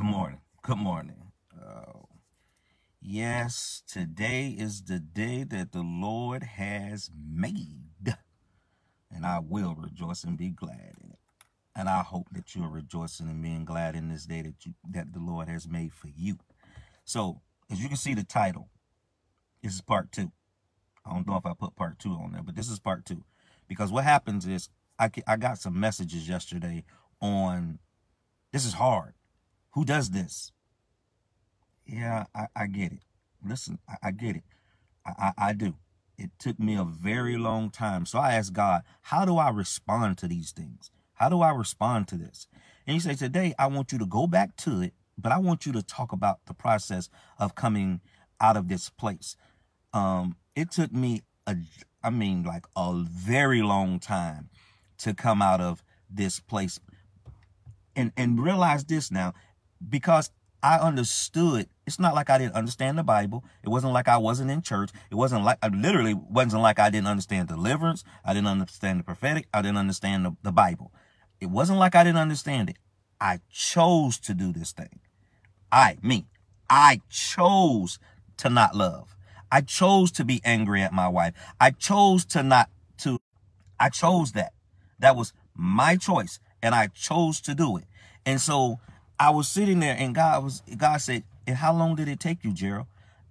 Good morning. Good morning. Uh, yes, today is the day that the Lord has made, and I will rejoice and be glad in it. And I hope that you're rejoicing and being glad in this day that you that the Lord has made for you. So, as you can see, the title this is part two. I don't know if I put part two on there, but this is part two because what happens is I I got some messages yesterday on this is hard who does this? Yeah, I, I get it. Listen, I, I get it. I, I, I do. It took me a very long time. So I asked God, how do I respond to these things? How do I respond to this? And he said, today I want you to go back to it, but I want you to talk about the process of coming out of this place. Um, it took me a, I mean, like a very long time to come out of this place and, and realize this now because I understood. It's not like I didn't understand the Bible. It wasn't like I wasn't in church. It wasn't like, I literally wasn't like I didn't understand deliverance. I didn't understand the prophetic. I didn't understand the, the Bible. It wasn't like I didn't understand it. I chose to do this thing. I, me, I chose to not love. I chose to be angry at my wife. I chose to not to, I chose that. That was my choice and I chose to do it. And so I was sitting there and God was God said, and how long did it take you, Gerald?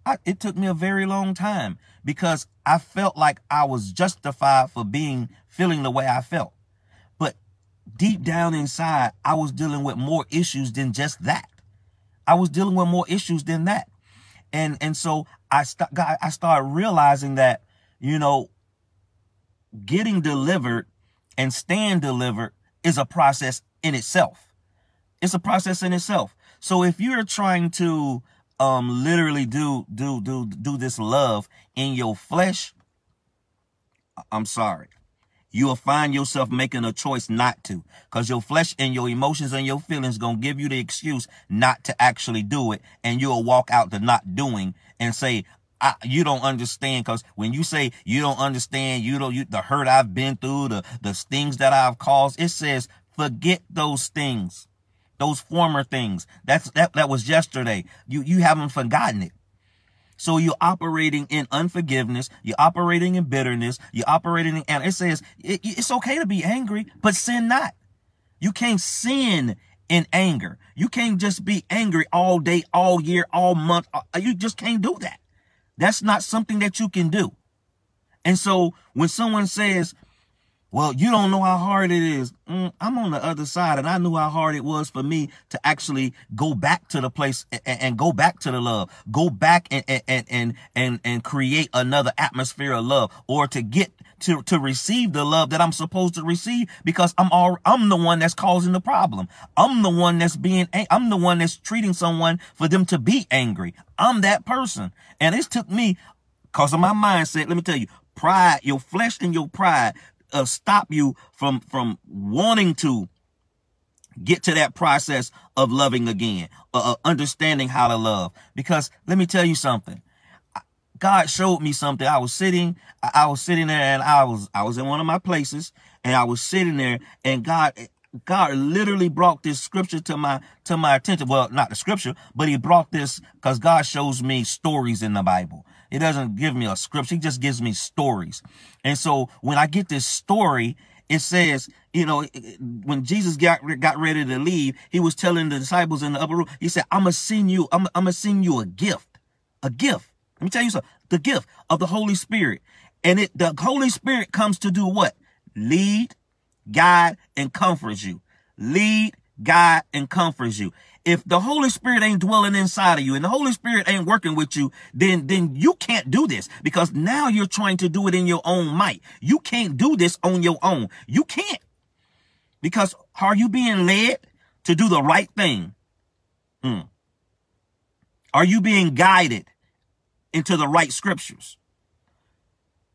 I, it took me a very long time because I felt like I was justified for being feeling the way I felt. But deep down inside, I was dealing with more issues than just that. I was dealing with more issues than that. And and so I st- I started realizing that, you know, getting delivered and staying delivered is a process in itself. It's a process in itself. So if you're trying to um literally do do do do this love in your flesh, I'm sorry. You'll find yourself making a choice not to because your flesh and your emotions and your feelings going to give you the excuse not to actually do it. And you'll walk out to not doing and say, I, you don't understand because when you say you don't understand, you don't, you, the hurt I've been through, the, the things that I've caused, it says, forget those things those former things. That's that that was yesterday. You you haven't forgotten it. So you're operating in unforgiveness. You're operating in bitterness. You're operating in, and it says it, it's okay to be angry, but sin not. You can't sin in anger. You can't just be angry all day, all year, all month. Uh, you just can't do that. That's not something that you can do. And so when someone says, well, you don't know how hard it is. Mm, I'm on the other side, and I knew how hard it was for me to actually go back to the place and, and go back to the love, go back and, and and and and create another atmosphere of love, or to get to to receive the love that I'm supposed to receive because I'm all I'm the one that's causing the problem. I'm the one that's being I'm the one that's treating someone for them to be angry. I'm that person, and it took me because of my mindset. Let me tell you, pride, your flesh and your pride uh, stop you from from wanting to get to that process of loving again, uh, uh understanding how to love. Because let me tell you something. God showed me something. I was sitting, I was sitting there and I was, I was in one of my places and I was sitting there and God, God literally brought this scripture to my, to my attention. Well, not the scripture, but he brought this because God shows me stories in the Bible. It doesn't give me a script. She just gives me stories. And so when I get this story, it says, you know, when Jesus got got ready to leave, he was telling the disciples in the upper room, he said, I'm going to send you, I'm, I'm going to send you a gift, a gift. Let me tell you something, the gift of the Holy Spirit. And it, the Holy Spirit comes to do what? Lead, guide, and comfort you. Lead, guide, and comfort you if the Holy Spirit ain't dwelling inside of you and the Holy Spirit ain't working with you, then, then you can't do this because now you're trying to do it in your own might. You can't do this on your own. You can't because are you being led to do the right thing? Hmm. Are you being guided into the right scriptures?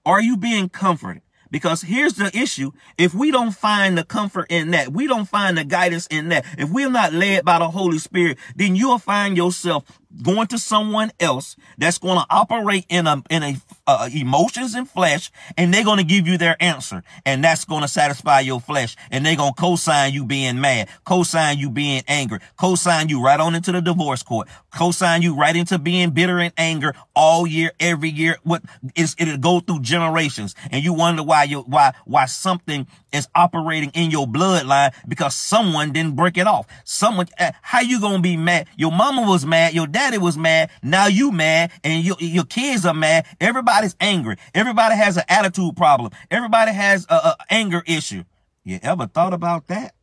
Are you being comforted? Because here's the issue. If we don't find the comfort in that, we don't find the guidance in that, if we're not led by the Holy Spirit, then you'll find yourself going to someone else that's going to operate in a in a uh, emotions and flesh and they're going to give you their answer and that's going to satisfy your flesh and they're going to cosign you being mad cosign you being angry cosign you right on into the divorce court cosign you right into being bitter and anger all year every year what is it'll go through generations and you wonder why you why why something is operating in your bloodline because someone didn't break it off someone eh, how you going to be mad your mama was mad your dad daddy was mad. Now you mad and your, your kids are mad. Everybody's angry. Everybody has an attitude problem. Everybody has a, a anger issue. You ever thought about that?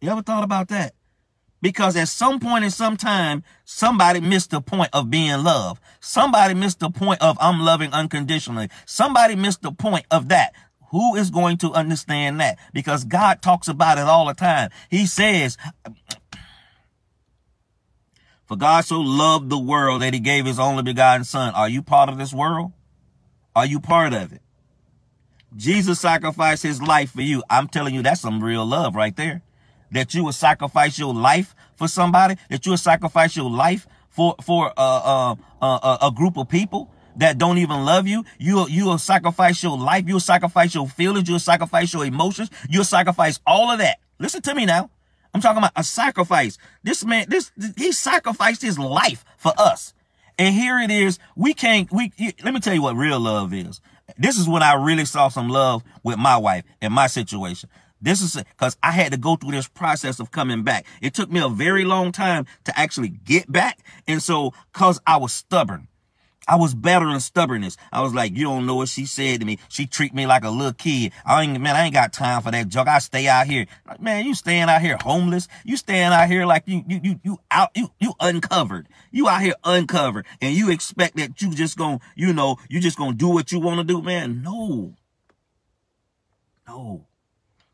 You ever thought about that? Because at some point in some time, somebody missed the point of being loved. Somebody missed the point of I'm loving unconditionally. Somebody missed the point of that. Who is going to understand that? Because God talks about it all the time. He says, for God so loved the world that he gave his only begotten son. Are you part of this world? Are you part of it? Jesus sacrificed his life for you. I'm telling you, that's some real love right there. That you would sacrifice your life for somebody, that you would sacrifice your life for, for uh, uh, uh, uh a group of people that don't even love you. you you'll sacrifice your life. You'll sacrifice your feelings. You'll sacrifice your emotions. You'll sacrifice all of that. Listen to me now. I'm talking about a sacrifice. This man, this, he sacrificed his life for us. And here it is. We can't, we, let me tell you what real love is. This is when I really saw some love with my wife and my situation. This is because I had to go through this process of coming back. It took me a very long time to actually get back. And so, cause I was stubborn. I was better stubbornness. I was like, you don't know what she said to me. She treat me like a little kid. I ain't, man, I ain't got time for that joke. I stay out here. Like, man, you staying out here homeless. You staying out here like you, you, you, you out, you, you uncovered. You out here uncovered and you expect that you just gonna, you know, you just gonna do what you want to do, man. No. No.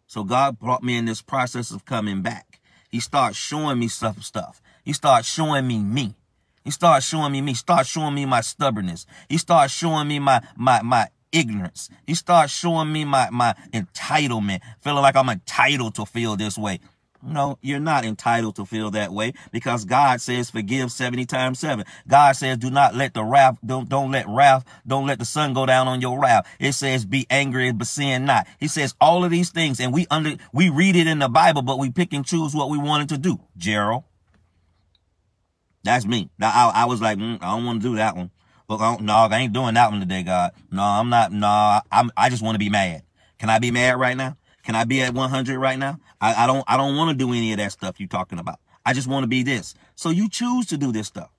So God brought me in this process of coming back. He starts showing me some stuff. He starts showing me me. He started showing me me. Start showing me my stubbornness. He started showing me my my my ignorance. He started showing me my my entitlement, feeling like I'm entitled to feel this way. No, you're not entitled to feel that way because God says forgive 70 times 7. God says do not let the wrath, don't, don't let wrath, don't let the sun go down on your wrath. It says be angry but sin not. He says all of these things and we under, we read it in the Bible, but we pick and choose what we wanted to do. Gerald. That's me. I, I was like, mm, I don't want to do that one. But I oh, no, I ain't doing that one today, God. No, I'm not. No, I'm, I just want to be mad. Can I be mad right now? Can I be at 100 right now? I, I don't, I don't want to do any of that stuff you're talking about. I just want to be this. So you choose to do this stuff.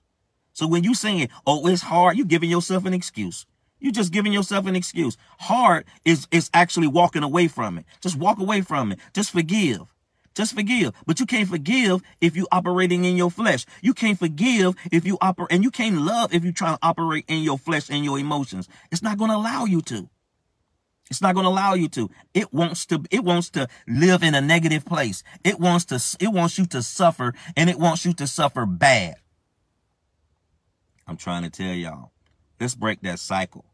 So when you saying, oh, it's hard, you're giving yourself an excuse. You're just giving yourself an excuse. Hard is, is actually walking away from it. Just walk away from it. Just forgive. Just forgive. But you can't forgive if you operating in your flesh. You can't forgive if you operate, and you can't love if you try to operate in your flesh and your emotions. It's not going to allow you to. It's not going to allow you to. It wants to. It wants to live in a negative place. It wants to. It wants you to suffer, and it wants you to suffer bad. I'm trying to tell y'all. Let's break that cycle.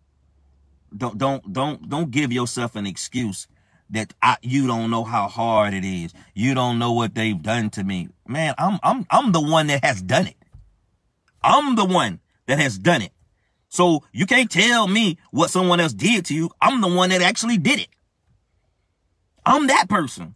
Don't don't don't don't give yourself an excuse that I, you don't know how hard it is. You don't know what they've done to me. Man, I'm, I'm, I'm the one that has done it. I'm the one that has done it. So you can't tell me what someone else did to you. I'm the one that actually did it. I'm that person.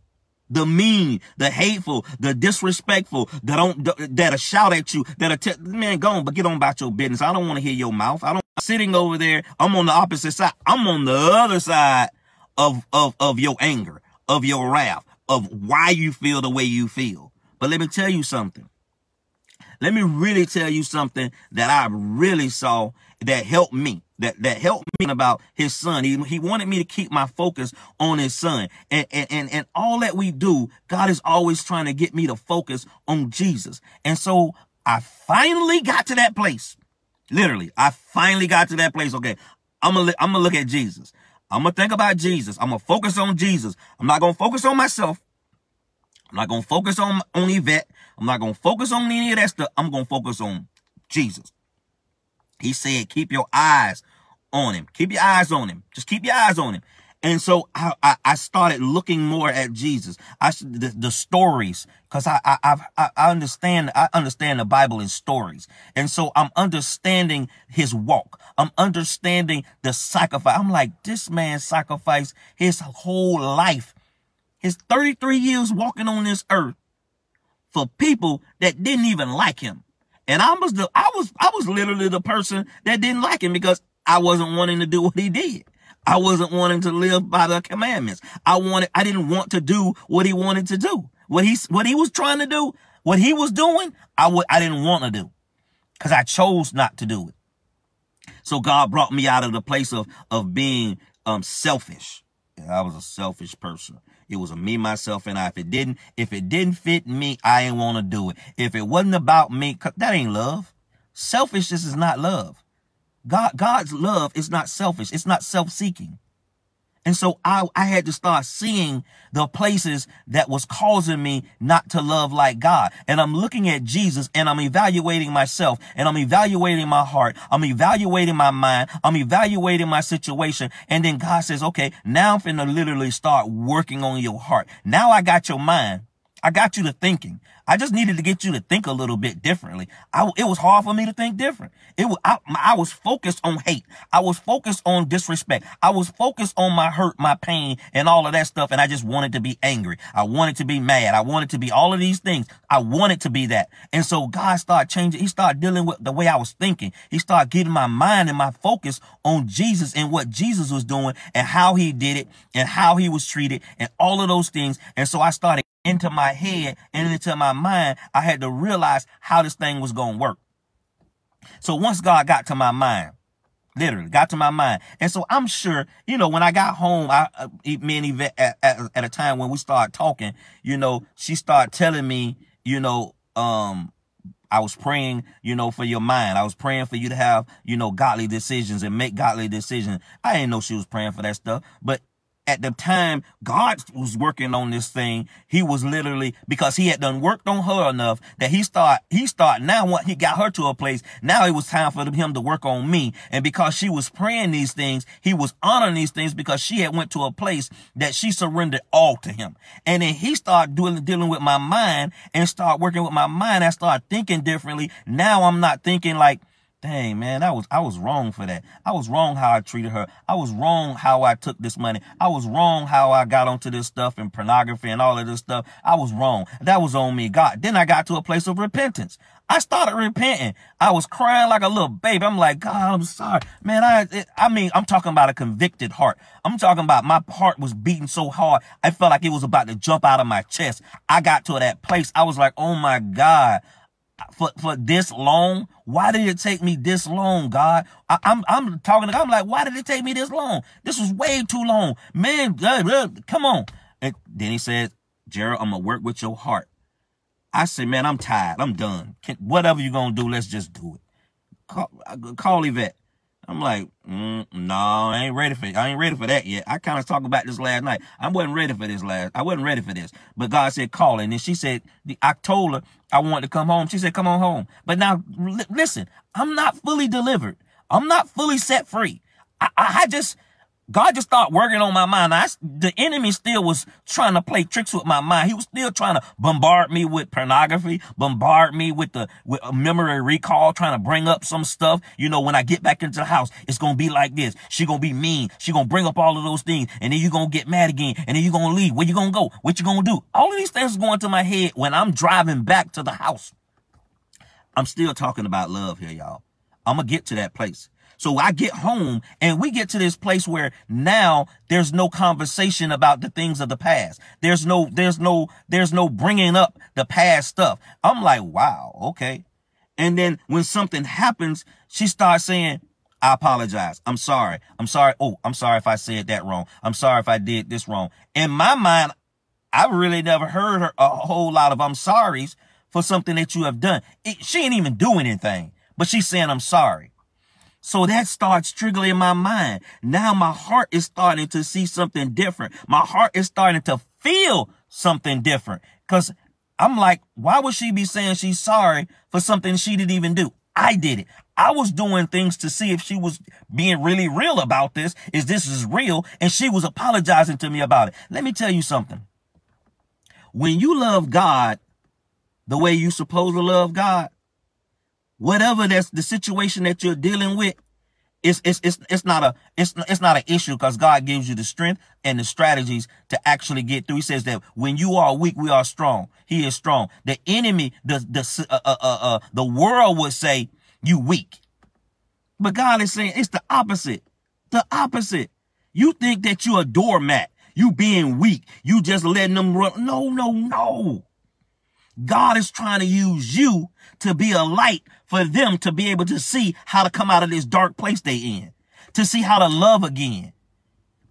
The mean, the hateful, the disrespectful, that don't, that'll shout at you, that'll tell, man, go on, but get on about your business. I don't want to hear your mouth. I don't, sitting over there, I'm on the opposite side. I'm on the other side of, of, of your anger, of your wrath, of why you feel the way you feel. But let me tell you something. Let me really tell you something that I really saw that helped me, that, that helped me about his son. He, he wanted me to keep my focus on his son. And, and, and, and all that we do, God is always trying to get me to focus on Jesus. And so I finally got to that place. Literally, I finally got to that place. Okay, I'm gonna I'm gonna look at Jesus. I'm going to think about Jesus. I'm going to focus on Jesus. I'm not going to focus on myself. I'm not going to focus on, on Yvette. I'm not going to focus on any of that stuff. I'm going to focus on Jesus. He said, keep your eyes on him. Keep your eyes on him. Just keep your eyes on him. And so I, I, started looking more at Jesus. I the, the stories, Cause I, I, I, I understand, I understand the Bible in stories. And so I'm understanding his walk. I'm understanding the sacrifice. I'm like, this man sacrificed his whole life, his 33 years walking on this earth for people that didn't even like him. And I was the, I was, I was literally the person that didn't like him because I wasn't wanting to do what he did. I wasn't wanting to live by the commandments. I wanted, I didn't want to do what he wanted to do. What he, what he was trying to do, what he was doing, I would, I didn't want to do because I chose not to do it. So God brought me out of the place of, of being, um, selfish. I was a selfish person. It was a me, myself, and I. If it didn't, if it didn't fit me, I ain't want to do it. If it wasn't about me, that ain't love. Selfishness is not love. God, God's love is not selfish. It's not self-seeking. And so I, I had to start seeing the places that was causing me not to love like God. And I'm looking at Jesus and I'm evaluating myself and I'm evaluating my heart. I'm evaluating my mind. I'm evaluating my situation. And then God says, okay, now I'm gonna literally start working on your heart. Now I got your mind. I got you to thinking. I just needed to get you to think a little bit differently. I, it was hard for me to think different. It was, I, I was focused on hate. I was focused on disrespect. I was focused on my hurt, my pain, and all of that stuff. And I just wanted to be angry. I wanted to be mad. I wanted to be all of these things. I wanted to be that. And so God started changing. He started dealing with the way I was thinking. He started getting my mind and my focus on Jesus and what Jesus was doing and how he did it and how he was treated and all of those things. And so I started into my head and into my mind, I had to realize how this thing was going to work. So once God got to my mind, literally got to my mind. And so I'm sure, you know, when I got home, I, uh, me and Yvette, at, at, at, a time when we started talking, you know, she started telling me, you know, um, I was praying, you know, for your mind. I was praying for you to have, you know, godly decisions and make godly decisions. I didn't know she was praying for that stuff, but at the time God was working on this thing, he was literally because he had done worked on her enough that he start he start now what he got her to a place. Now it was time for him to work on me, and because she was praying these things, he was honoring these things because she had went to a place that she surrendered all to him, and then he started doing dealing with my mind and start working with my mind. I start thinking differently. Now I'm not thinking like dang man i was i was wrong for that i was wrong how i treated her i was wrong how i took this money i was wrong how i got onto this stuff and pornography and all of this stuff i was wrong that was on me god then i got to a place of repentance i started repenting i was crying like a little baby i'm like god i'm sorry man i it, i mean i'm talking about a convicted heart i'm talking about my heart was beating so hard i felt like it was about to jump out of my chest i got to that place i was like oh my god for, for this long? Why did it take me this long, God? I, am I'm, I'm talking, I'm like, why did it take me this long? This was way too long. Man, uh, come on. And then he says, Gerald, I'm going to work with your heart. I said, man, I'm tired. I'm done. Can, whatever you're going to do, let's just do it. Call, uh, call Yvette. I'm like, mm, no, I ain't ready for I ain't ready for that yet. I kind of talked about this last night. I wasn't ready for this last. I wasn't ready for this. But God said, call. And then she said, I told her I wanted to come home. She said, come on home. But now, listen, I'm not fully delivered. I'm not fully set free. I, I, I just, God just started working on my mind. I, the enemy still was trying to play tricks with my mind. He was still trying to bombard me with pornography, bombard me with the with a memory recall, trying to bring up some stuff. You know, when I get back into the house, it's gonna be like this. She gonna be mean. She gonna bring up all of those things, and then you gonna get mad again, and then you gonna leave. Where you gonna go? What you gonna do? All of these things going to my head when I'm driving back to the house. I'm still talking about love here, y'all. I'm gonna get to that place. So I get home and we get to this place where now there's no conversation about the things of the past. There's no, there's no, there's no bringing up the past stuff. I'm like, wow, okay. And then when something happens, she starts saying, I apologize. I'm sorry. I'm sorry. Oh, I'm sorry if I said that wrong. I'm sorry if I did this wrong. In my mind, I really never heard her a whole lot of I'm sorries for something that you have done. It, she ain't even do anything, but she's saying, I'm sorry. So that starts triggering my mind. Now my heart is starting to see something different. My heart is starting to feel something different. Cause I'm like, why would she be saying she's sorry for something she didn't even do? I did it. I was doing things to see if she was being really real about this, is this is real, and she was apologizing to me about it. Let me tell you something. When you love God the way you supposed to love God, whatever that's the situation that you're dealing with, it's it's it's it's not a it's it's not an issue because God gives you the strength and the strategies to actually get through. He says that when you are weak, we are strong. He is strong. The enemy, the the uh, uh, uh, uh, the world would say you weak, but God is saying it's the opposite. The opposite. You think that you a doormat. You being weak. You just letting them run. No, no, no. God is trying to use you to be a light for them to be able to see how to come out of this dark place they in, to see how to love again.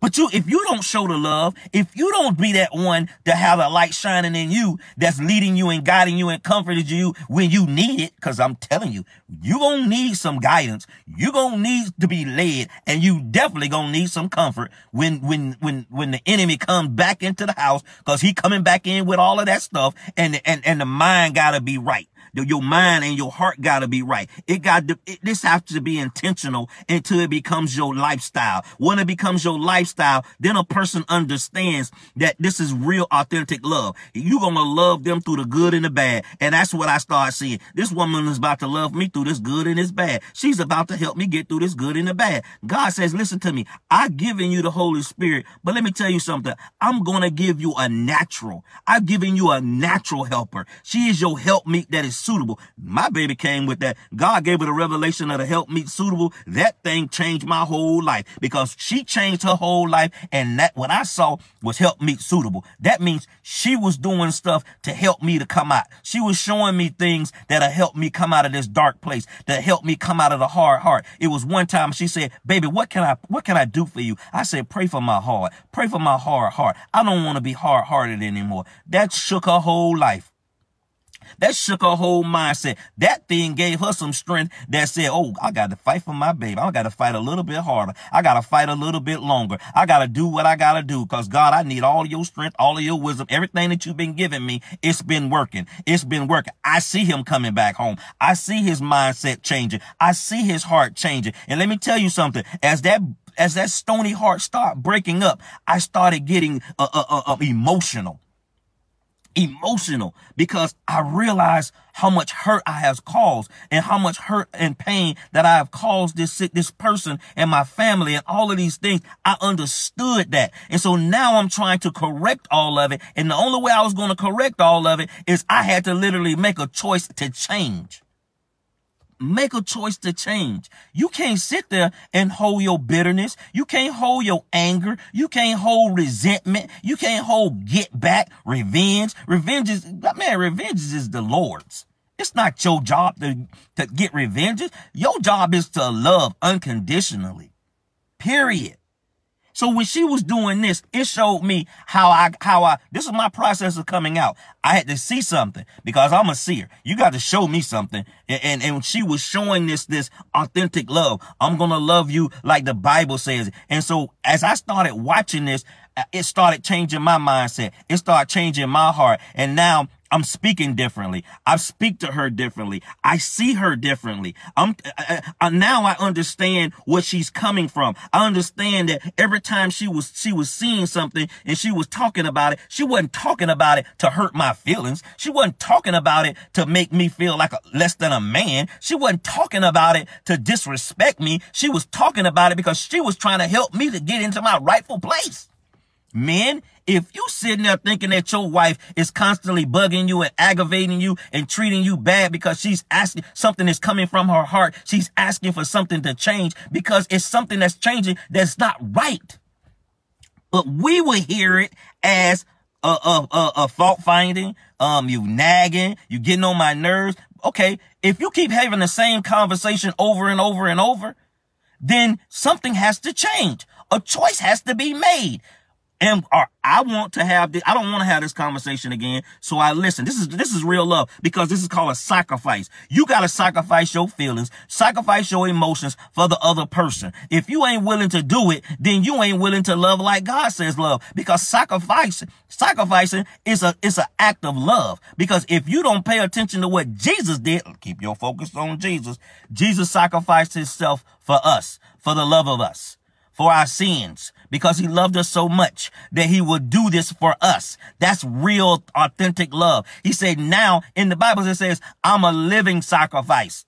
But you, if you don't show the love, if you don't be that one to have a light shining in you, that's leading you and guiding you and comforting you when you need it, because I'm telling you, you gonna need some guidance. You gonna need to be led, and you definitely gonna need some comfort when when when when the enemy comes back into the house, because he coming back in with all of that stuff, and and and the mind gotta be right. Your mind and your heart got to be right. It got to, it, this has to be intentional until it becomes your lifestyle. When it becomes your lifestyle, then a person understands that this is real, authentic love. You're going to love them through the good and the bad. And that's what I start seeing. This woman is about to love me through this good and this bad. She's about to help me get through this good and the bad. God says, listen to me. I've given you the Holy Spirit, but let me tell you something. I'm going to give you a natural. I've given you a natural helper. She is your helpmeet that is suitable. My baby came with that. God gave her the revelation of the me suitable. That thing changed my whole life because she changed her whole life. And that what I saw was help me suitable. That means she was doing stuff to help me to come out. She was showing me things that'll help me come out of this dark place, that helped me come out of the hard heart. It was one time she said, baby, what can I, what can I do for you? I said, pray for my heart. Pray for my hard heart. I don't want to be hard hearted anymore. That shook her whole life. That shook her whole mindset. That thing gave her some strength that said, oh, I got to fight for my baby. I got to fight a little bit harder. I got to fight a little bit longer. I got to do what I got to do because God, I need all your strength, all of your wisdom, everything that you've been giving me. It's been working. It's been working. I see him coming back home. I see his mindset changing. I see his heart changing. And let me tell you something. As that as that stony heart started breaking up, I started getting uh, uh, uh, uh emotional emotional because I realize how much hurt I have caused and how much hurt and pain that I have caused this this person and my family and all of these things. I understood that. And so now I'm trying to correct all of it. And the only way I was going to correct all of it is I had to literally make a choice to change. Make a choice to change. You can't sit there and hold your bitterness. You can't hold your anger. You can't hold resentment. You can't hold get back, revenge. Revenge is, man, revenge is the Lord's. It's not your job to, to get revenge. Your job is to love unconditionally. Period. So when she was doing this, it showed me how I, how I, this is my process of coming out. I had to see something because I'm a seer. You got to show me something. And, and, and she was showing this, this authentic love. I'm going to love you like the Bible says. And so as I started watching this, uh, it started changing my mindset. It started changing my heart. And now I'm speaking differently. I speak to her differently. I see her differently. I'm I, uh, I, uh, uh, now I understand what she's coming from. I understand that every time she was she was seeing something and she was talking about it, she wasn't talking about it to hurt my feelings. She wasn't talking about it to make me feel like a, less than a man. She wasn't talking about it to disrespect me. She was talking about it because she was trying to help me to get into my rightful place. Men, if you sitting there thinking that your wife is constantly bugging you and aggravating you and treating you bad because she's asking something is coming from her heart, she's asking for something to change because it's something that's changing that's not right. But we would hear it as a, a, a, a fault finding, um, you nagging, you getting on my nerves. Okay, if you keep having the same conversation over and over and over, then something has to change. A choice has to be made. And or I want to have this. I don't want to have this conversation again. So I listen. This is this is real love because this is called a sacrifice. You gotta sacrifice your feelings, sacrifice your emotions for the other person. If you ain't willing to do it, then you ain't willing to love like God says love. Because sacrificing, sacrificing is a it's an act of love. Because if you don't pay attention to what Jesus did, keep your focus on Jesus. Jesus sacrificed himself for us, for the love of us for our sins because he loved us so much that he would do this for us. That's real, authentic love. He said, now in the Bible, it says, I'm a living sacrifice.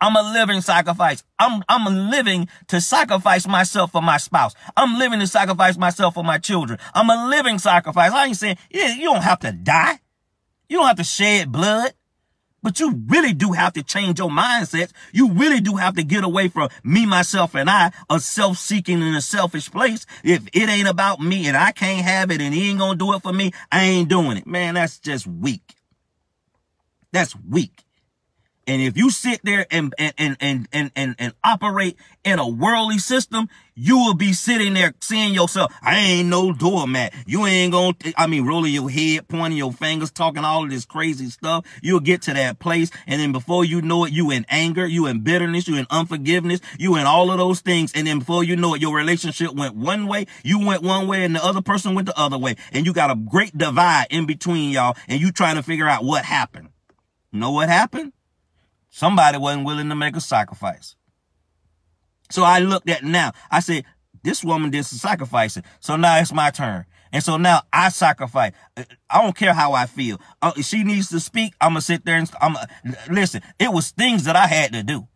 I'm a living sacrifice. I'm, I'm living to sacrifice myself for my spouse. I'm living to sacrifice myself for my children. I'm a living sacrifice. I ain't saying, yeah, you don't have to die. You don't have to shed blood. But you really do have to change your mindset. You really do have to get away from me, myself, and I, a self-seeking and a selfish place. If it ain't about me and I can't have it and he ain't gonna do it for me, I ain't doing it. Man, that's just weak. That's weak. And if you sit there and, and, and, and, and, and, and operate in a worldly system, you will be sitting there seeing yourself, I ain't no doormat. You ain't gonna, I mean, rolling your head, pointing your fingers, talking all of this crazy stuff. You'll get to that place. And then before you know it, you in anger, you in bitterness, you in unforgiveness, you in all of those things. And then before you know it, your relationship went one way, you went one way and the other person went the other way. And you got a great divide in between y'all and you trying to figure out what happened. Know what happened? Somebody wasn't willing to make a sacrifice. So I looked at now. I said, this woman did some sacrificing. So now it's my turn. And so now I sacrifice. I don't care how I feel. Uh, she needs to speak. I'm gonna sit there and I'm listen. It was things that I had to do.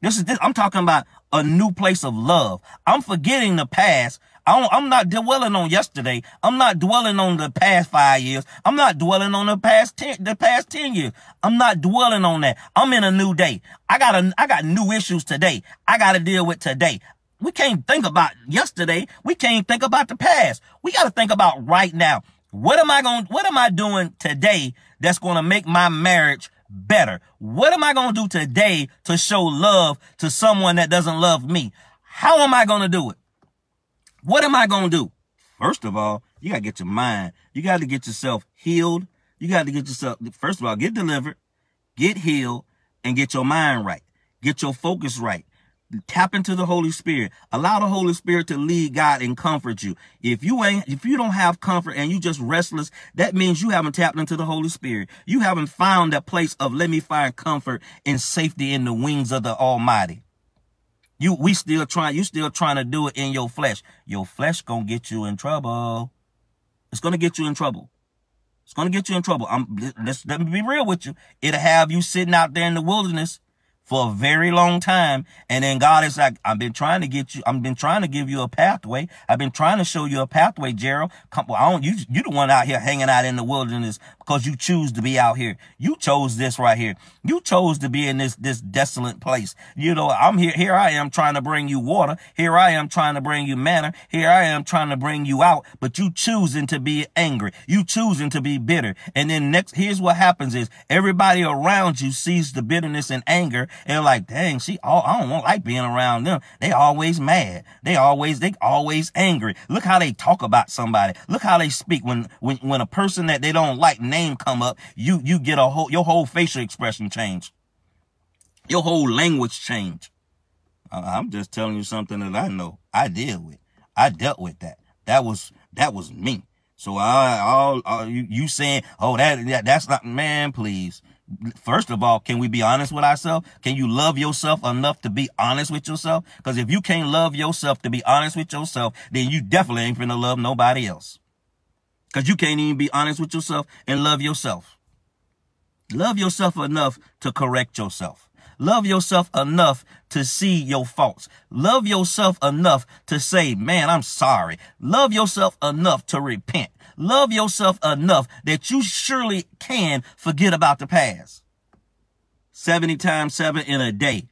This is this, I'm talking about a new place of love. I'm forgetting the past I am not dwelling on yesterday. I'm not dwelling on the past five years. I'm not dwelling on the past ten, the past ten years. I'm not dwelling on that. I'm in a new day. I got a, I got new issues today. I got to deal with today. We can't think about yesterday. We can't think about the past. We got to think about right now. What am I going? What am I doing today that's going to make my marriage better? What am I going to do today to show love to someone that doesn't love me? How am I going to do it? What am I going to do? First of all, you got to get your mind. You got to get yourself healed. You got to get yourself, first of all, get delivered, get healed, and get your mind right. Get your focus right. Tap into the Holy Spirit. Allow the Holy Spirit to lead God and comfort you. If you ain't, if you don't have comfort and you just restless, that means you haven't tapped into the Holy Spirit. You haven't found that place of let me find comfort and safety in the wings of the Almighty. You we still trying, you still trying to do it in your flesh. Your flesh gonna get you in trouble. It's gonna get you in trouble. It's gonna get you in trouble. I'm let's let me be real with you. It'll have you sitting out there in the wilderness for a very long time. And then God is like, I've been trying to get you, I've been trying to give you a pathway. I've been trying to show you a pathway, Gerald. Come, well, I don't, you, you the one out here hanging out in the wilderness because you choose to be out here. You chose this right here. You chose to be in this, this desolate place. You know, I'm here, here I am trying to bring you water. Here I am trying to bring you manna. Here I am trying to bring you out, but you choosing to be angry. You choosing to be bitter. And then next, here's what happens is everybody around you sees the bitterness and anger they're like, dang, she all, I don't like being around them. They always mad. They always, they always angry. Look how they talk about somebody. Look how they speak. When, when, when a person that they don't like name come up, you, you get a whole, your whole facial expression change. Your whole language change. I'm just telling you something that I know. I deal with. I dealt with that. That was, that was me. So I, all, you, you saying, oh, that, that, that's not, man, please first of all, can we be honest with ourselves? Can you love yourself enough to be honest with yourself? Because if you can't love yourself to be honest with yourself, then you definitely ain't finna love nobody else. Because you can't even be honest with yourself and love yourself. Love yourself enough to correct yourself. Love yourself enough to see your faults. Love yourself enough to say, man, I'm sorry. Love yourself enough to repent. Love yourself enough that you surely can forget about the past. 70 times seven in a day.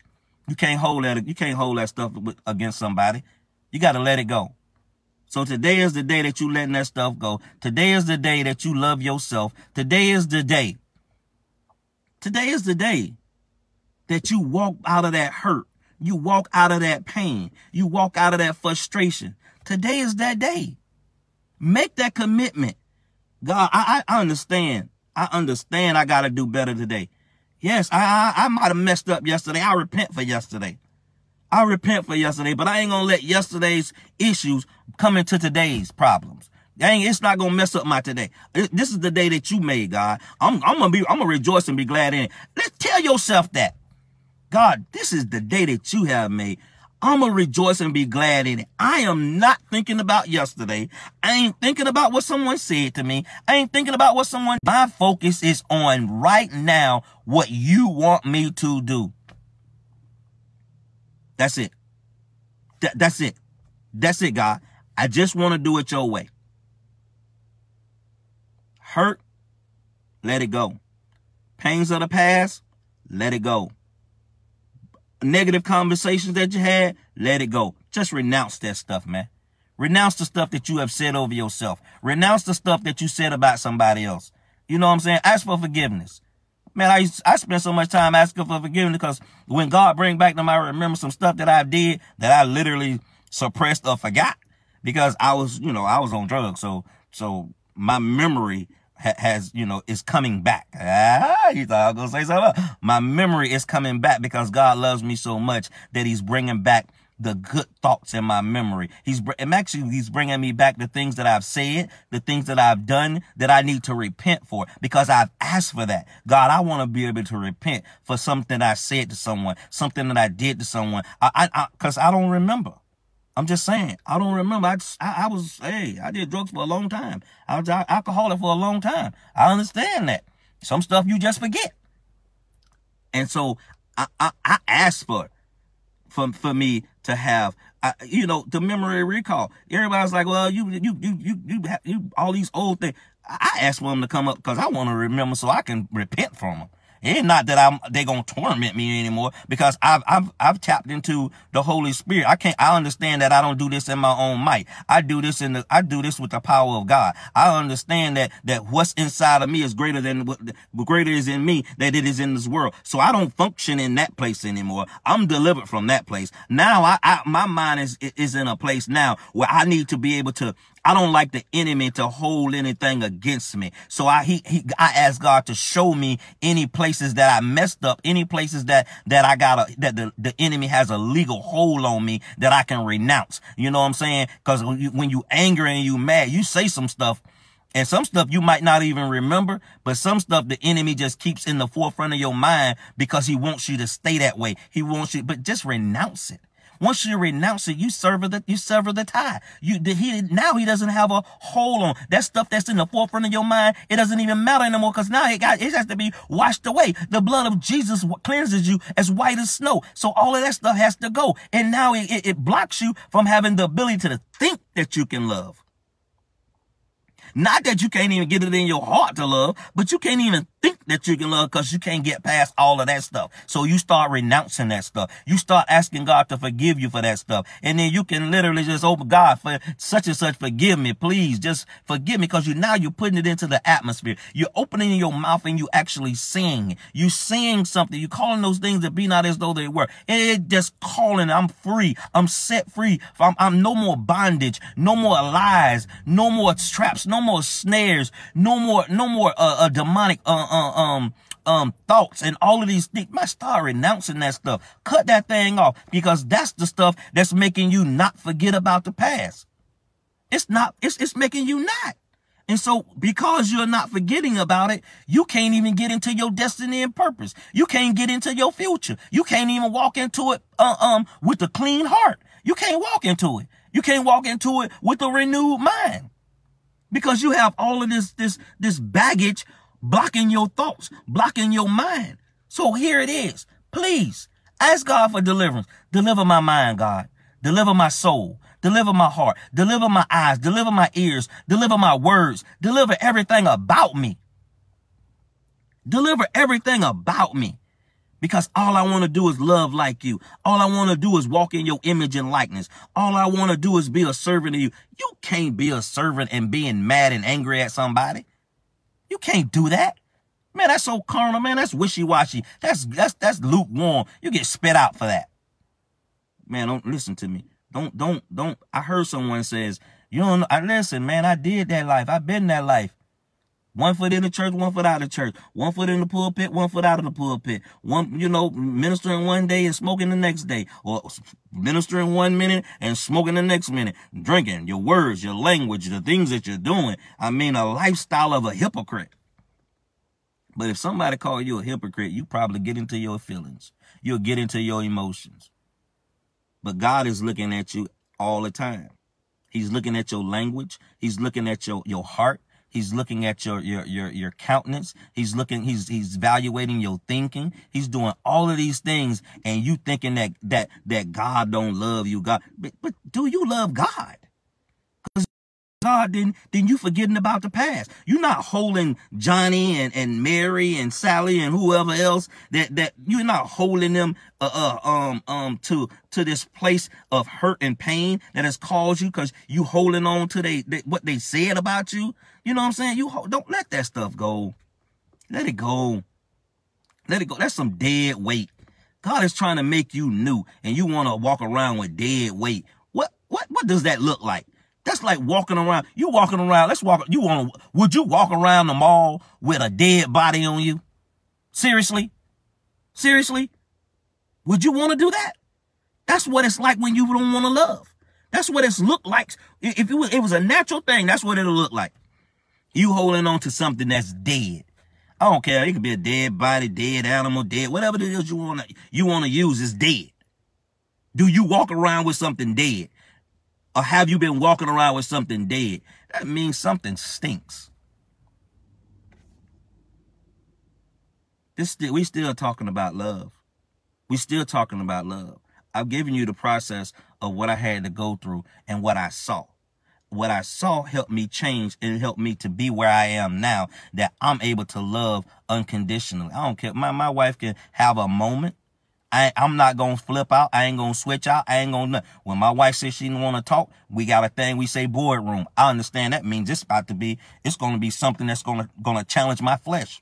You can't hold that. You can't hold that stuff against somebody. You got to let it go. So today is the day that you letting that stuff go. Today is the day that you love yourself. Today is the day. Today is the day that you walk out of that hurt. You walk out of that pain. You walk out of that frustration. Today is that day. Make that commitment. God, I, I understand. I understand I got to do better today. Yes, I, I, I might have messed up yesterday. I repent for yesterday. I repent for yesterday, but I ain't going to let yesterday's issues come into today's problems. Dang, it's not gonna mess up my today. this is the day that you made, God. I'm, I'm gonna be, I'm gonna rejoice and be glad in it. Let's tell yourself that, God, this is the day that you have made. I'm going to rejoice and be glad in it. I am not thinking about yesterday. I ain't thinking about what someone said to me. I ain't thinking about what someone... My focus is on right now what you want me to do. That's it. Th that's it. That's it, God. I just want to do it your way. Hurt, let it go. Pains of the past, let it go negative conversations that you had, let it go. Just renounce that stuff, man. Renounce the stuff that you have said over yourself. Renounce the stuff that you said about somebody else. You know what I'm saying? Ask for forgiveness. Man, I, used, I spent so much time asking for forgiveness because when God bring back to my I remember some stuff that I did that I literally suppressed or forgot because I was, you know, I was on drugs. So, so my memory has, you know, is coming back. Ah, you thought I was going to say something My memory is coming back because God loves me so much that he's bringing back the good thoughts in my memory. He's actually he's bringing me back the things that I've said, the things that I've done that I need to repent for because I've asked for that. God, I want to be able to repent for something I said to someone, something that I did to someone. I I, I cuz I don't remember. I'm just saying. I don't remember. I, just, I, I, was, hey, I did drugs for a long time. I was alcoholic for a long time. I understand that. Some stuff you just forget. And so I, I, I asked for, for, for me to have, I, you know, the memory recall. Everybody's like, well, you, you, you, you, you, you all these old things. I asked for them to come up because I want to remember so I can repent from them. And not that I'm they gonna torment me anymore because I've I've I've tapped into the Holy Spirit. I can't I understand that I don't do this in my own might. I do this in the I do this with the power of God. I understand that that what's inside of me is greater than what greater is in me that it is in this world. So I don't function in that place anymore. I'm delivered from that place. Now I, I my mind is is in a place now where I need to be able to I don't like the enemy to hold anything against me. So I he, he I ask God to show me any places that I messed up, any places that that I got a that the, the enemy has a legal hold on me that I can renounce. You know what I'm saying? Because when you, when you angry and you mad, you say some stuff. And some stuff you might not even remember, but some stuff the enemy just keeps in the forefront of your mind because he wants you to stay that way. He wants you, but just renounce it. Once you renounce it, you sever the, you sever the tie. You, the, he, now he doesn't have a hold on that stuff that's in the forefront of your mind. It doesn't even matter anymore because now it got, it has to be washed away. The blood of Jesus cleanses you as white as snow. So all of that stuff has to go. And now it, it, it blocks you from having the ability to think that you can love. Not that you can't even get it in your heart to love, but you can't even think that you can love because you can't get past all of that stuff. So you start renouncing that stuff. You start asking God to forgive you for that stuff. And then you can literally just, oh God, for such and such, forgive me, please. Just forgive me because you now you're putting it into the atmosphere. You're opening your mouth and you actually sing. You sing something. You're calling those things that be not as though they were. And it just calling, I'm free. I'm set free. I'm, I'm no more bondage, no more lies, no more traps, no more snares, no more, no more uh, uh demonic, uh, uh, um, um, thoughts and all of these things. My start renouncing that stuff. Cut that thing off because that's the stuff that's making you not forget about the past. It's not, it's, it's making you not. And so because you're not forgetting about it, you can't even get into your destiny and purpose. You can't get into your future. You can't even walk into it, uh, um, with a clean heart. You can't walk into it. You can't walk into it with a renewed mind because you have all of this, this, this baggage blocking your thoughts, blocking your mind. So here it is. Please ask God for deliverance. Deliver my mind, God. Deliver my soul. Deliver my heart. Deliver my eyes. Deliver my ears. Deliver my words. Deliver everything about me. Deliver everything about me. Because all I want to do is love like you. All I want to do is walk in your image and likeness. All I want to do is be a servant to you. You can't be a servant and being mad and angry at somebody. You can't do that. Man, that's so carnal, man. That's wishy-washy. That's that's that's lukewarm. You get spit out for that. Man, don't listen to me. Don't don't don't. I heard someone says, you don't. I listen, man. I did that life. I've been that life. One foot in the church, one foot out of the church. One foot in the pulpit, one foot out of the pulpit. One, you know, ministering one day and smoking the next day. Or ministering one minute and smoking the next minute. Drinking, your words, your language, the things that you're doing. I mean, a lifestyle of a hypocrite. But if somebody call you a hypocrite, you probably get into your feelings. You'll get into your emotions. But God is looking at you all the time. He's looking at your language. He's looking at your, your heart. He's looking at your, your, your, your countenance. He's looking, he's, he's evaluating your thinking. He's doing all of these things and you thinking that, that, that God don't love you, God. But, but do you love God? God, then then you forgetting about the past. You're not holding Johnny and, and Mary and Sally and whoever else that that you're not holding them uh, uh um um to to this place of hurt and pain that has caused you because you holding on to they, they, what they said about you. You know what I'm saying? You don't let that stuff go. Let it go. Let it go. That's some dead weight. God is trying to make you new, and you want to walk around with dead weight. What what what does that look like? That's like walking around. You walking around. Let's walk. You want? Would you walk around the mall with a dead body on you? Seriously? Seriously? Would you want to do that? That's what it's like when you don't want to love. That's what it's looked like. If it was, it was a natural thing, that's what it'll look like. You holding on to something that's dead. I don't care. It could be a dead body, dead animal, dead, whatever it is you want to you want to use is dead. Do you walk around with something dead? Or have you been walking around with something dead? That means something stinks. This we still talking about love. We still talking about love. I've given you the process of what I had to go through and what I saw. What I saw helped me change and helped me to be where I am now that I'm able to love unconditionally. I don't care. My, my wife can have a moment I, I'm not going to flip out. I ain't going to switch out. I ain't going to. When my wife says she don't want to talk, we got a thing we say boardroom. I understand that means it's about to be, it's going to be something that's going to, going to challenge my flesh.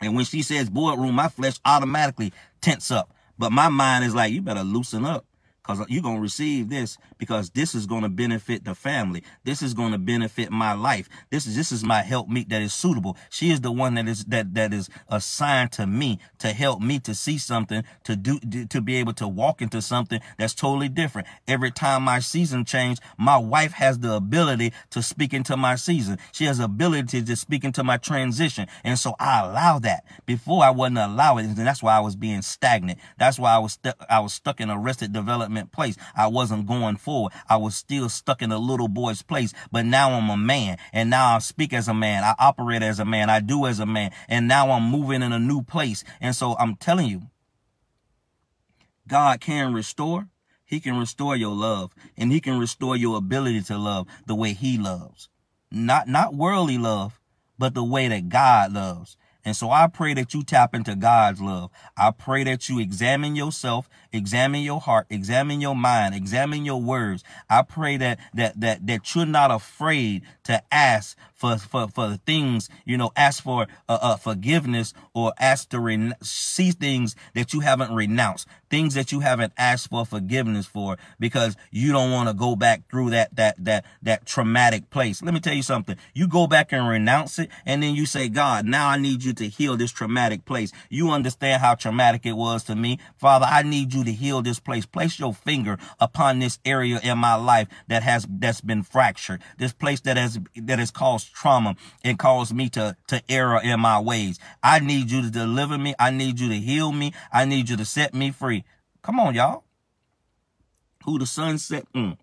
And when she says boardroom, my flesh automatically tense up. But my mind is like, you better loosen up because you're going to receive this because this is going to benefit the family. This is going to benefit my life. This is this is my helpmeet that is suitable. She is the one that is that that is assigned to me to help me to see something, to do to be able to walk into something that's totally different. Every time my season changed, my wife has the ability to speak into my season. She has ability to speak into my transition. And so I allow that. Before I wouldn't allow it, and that's why I was being stagnant. That's why I was I was stuck in arrested development place. I wasn't going forward. I was still stuck in a little boy's place, but now I'm a man and now I speak as a man. I operate as a man. I do as a man. And now I'm moving in a new place. And so I'm telling you, God can restore. He can restore your love and he can restore your ability to love the way he loves. Not, not worldly love, but the way that God loves. And so I pray that you tap into God's love. I pray that you examine yourself, examine your heart, examine your mind, examine your words. I pray that that that that you're not afraid to ask for for for the things you know ask for uh, uh, forgiveness or ask to see things that you haven't renounced things that you haven't asked for forgiveness for because you don't want to go back through that that that that traumatic place let me tell you something you go back and renounce it and then you say god now i need you to heal this traumatic place you understand how traumatic it was to me father i need you to heal this place place your finger upon this area in my life that has that's been fractured this place that has that has caused trauma and caused me to, to error in my ways. I need you to deliver me. I need you to heal me. I need you to set me free. Come on, y'all. Who the sun set, mm.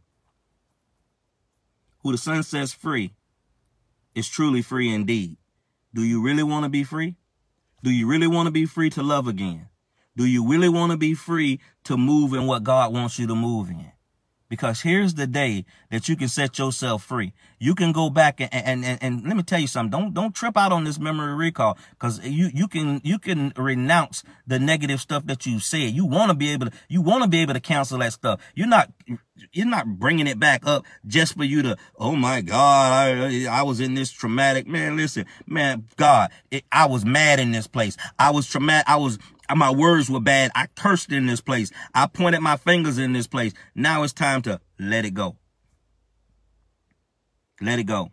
who the sun sets free is truly free indeed. Do you really want to be free? Do you really want to be free to love again? Do you really want to be free to move in what God wants you to move in? because here's the day that you can set yourself free. You can go back and, and, and, and let me tell you something. Don't, don't trip out on this memory recall because you, you can, you can renounce the negative stuff that you said. You want to be able to, you want to be able to cancel that stuff. You're not, you're not bringing it back up just for you to, oh my God, I, I was in this traumatic, man, listen, man, God, it, I was mad in this place. I was traumatic. I was uh, my words were bad. I cursed in this place. I pointed my fingers in this place. Now it's time to let it go. Let it go.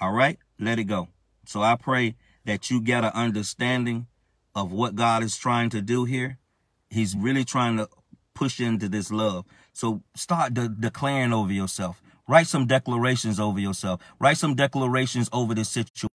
All right? Let it go. So I pray that you get an understanding of what God is trying to do here. He's really trying to push into this love. So start de declaring over yourself. Write some declarations over yourself. Write some declarations over this situation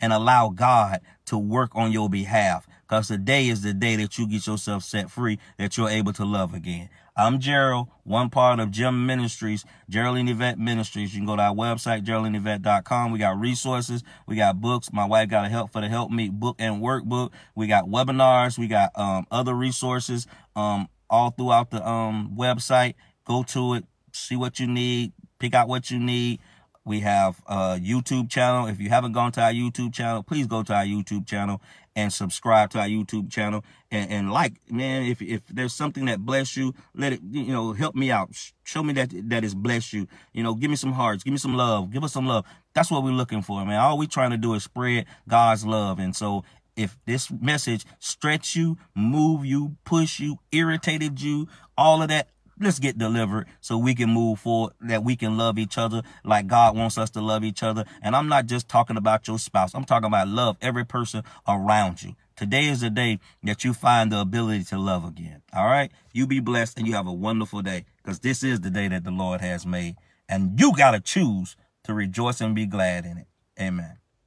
and allow God to work on your behalf. Because today is the day that you get yourself set free, that you're able to love again. I'm Gerald, one part of Jim Ministries, Geraldine Yvette Ministries. You can go to our website, geraldineyvette.com. We got resources. We got books. My wife got a Help for the Help Me book and workbook. We got webinars. We got um, other resources um, all throughout the um, website. Go to it, see what you need, pick out what you need. We have a YouTube channel. If you haven't gone to our YouTube channel, please go to our YouTube channel and subscribe to our YouTube channel and, and like, man, if, if there's something that bless you, let it, you know, help me out. Show me that, that is bless you. You know, give me some hearts, give me some love, give us some love. That's what we're looking for, man. All we're trying to do is spread God's love. And so if this message stretch you, move you, push you, irritated you, all of that, let's get delivered so we can move forward, that we can love each other like God wants us to love each other. And I'm not just talking about your spouse. I'm talking about love every person around you. Today is the day that you find the ability to love again. All right. You be blessed and you have a wonderful day because this is the day that the Lord has made and you got to choose to rejoice and be glad in it. Amen.